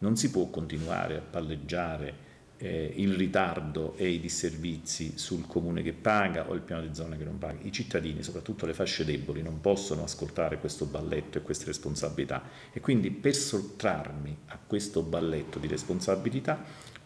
Non si può continuare a palleggiare eh, il ritardo e i disservizi sul comune che paga o il piano di zona che non paga. I cittadini, soprattutto le fasce deboli, non possono ascoltare questo balletto e queste responsabilità e quindi per sottrarmi a questo balletto di responsabilità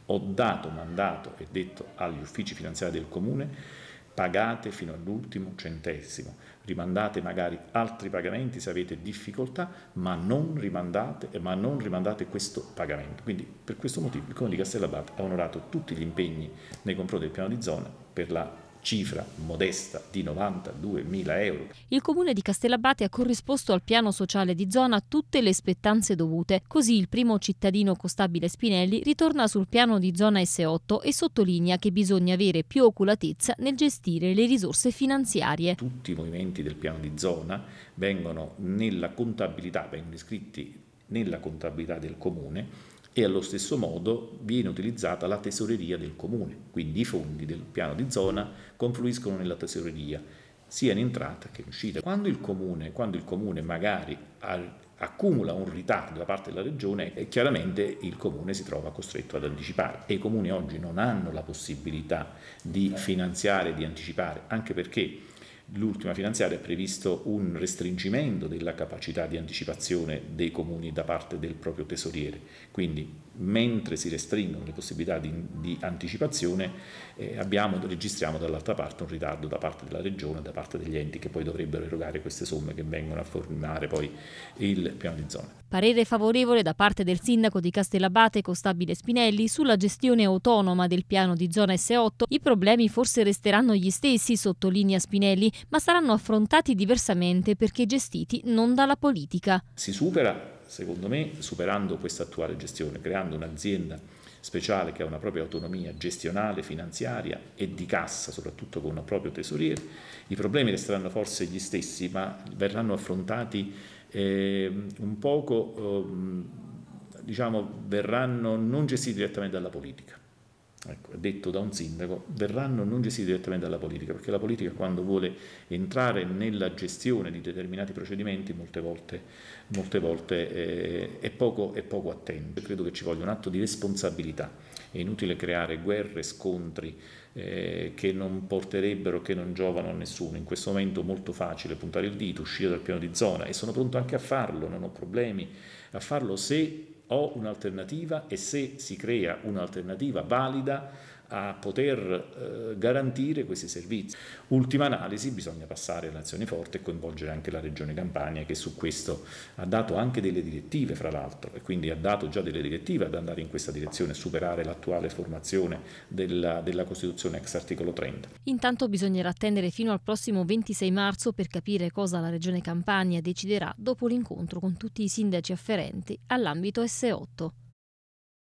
ho dato mandato e detto agli uffici finanziari del comune pagate fino all'ultimo centesimo, rimandate magari altri pagamenti se avete difficoltà, ma non rimandate, ma non rimandate questo pagamento. Quindi per questo motivo il Comune di Castellabate ha onorato tutti gli impegni nei confronti del piano di zona per la cifra modesta di 92.000 euro. Il comune di Castellabate ha corrisposto al piano sociale di zona tutte le spettanze dovute, così il primo cittadino Costabile Spinelli ritorna sul piano di zona S8 e sottolinea che bisogna avere più oculatezza nel gestire le risorse finanziarie. Tutti i movimenti del piano di zona vengono nella contabilità, vengono iscritti nella contabilità del comune e allo stesso modo viene utilizzata la tesoreria del comune, quindi i fondi del piano di zona confluiscono nella tesoreria sia in entrata che in uscita. Quando il comune, quando il comune magari accumula un ritardo da parte della regione, eh, chiaramente il comune si trova costretto ad anticipare e i comuni oggi non hanno la possibilità di finanziare, di anticipare, anche perché l'ultima finanziaria è previsto un restringimento della capacità di anticipazione dei comuni da parte del proprio tesoriere, quindi mentre si restringono le possibilità di, di anticipazione eh, abbiamo, registriamo dall'altra parte un ritardo da parte della regione, da parte degli enti che poi dovrebbero erogare queste somme che vengono a formare poi il piano di zona. Parere favorevole da parte del sindaco di Castellabate Costabile Spinelli sulla gestione autonoma del piano di zona S8, i problemi forse resteranno gli stessi, sottolinea Spinelli, ma saranno affrontati diversamente perché gestiti non dalla politica. Si supera, secondo me, superando questa attuale gestione, creando un'azienda speciale che ha una propria autonomia gestionale, finanziaria e di cassa, soprattutto con un proprio tesoriere. I problemi resteranno forse gli stessi, ma verranno affrontati eh, un poco, eh, diciamo, verranno non gestiti direttamente dalla politica ecco, detto da un sindaco, verranno non gestiti direttamente dalla politica, perché la politica quando vuole entrare nella gestione di determinati procedimenti molte volte, molte volte eh, è, poco, è poco attenta. Credo che ci voglia un atto di responsabilità, è inutile creare guerre, scontri eh, che non porterebbero, che non giovano a nessuno. In questo momento è molto facile puntare il dito, uscire dal piano di zona e sono pronto anche a farlo, non ho problemi a farlo se ho un'alternativa e se si crea un'alternativa valida a poter eh, garantire questi servizi. Ultima analisi, bisogna passare all'azione forte e coinvolgere anche la Regione Campania che su questo ha dato anche delle direttive, fra l'altro, e quindi ha dato già delle direttive ad andare in questa direzione, superare l'attuale formazione della, della Costituzione ex articolo 30. Intanto bisognerà attendere fino al prossimo 26 marzo per capire cosa la Regione Campania deciderà dopo l'incontro con tutti i sindaci afferenti all'ambito S8.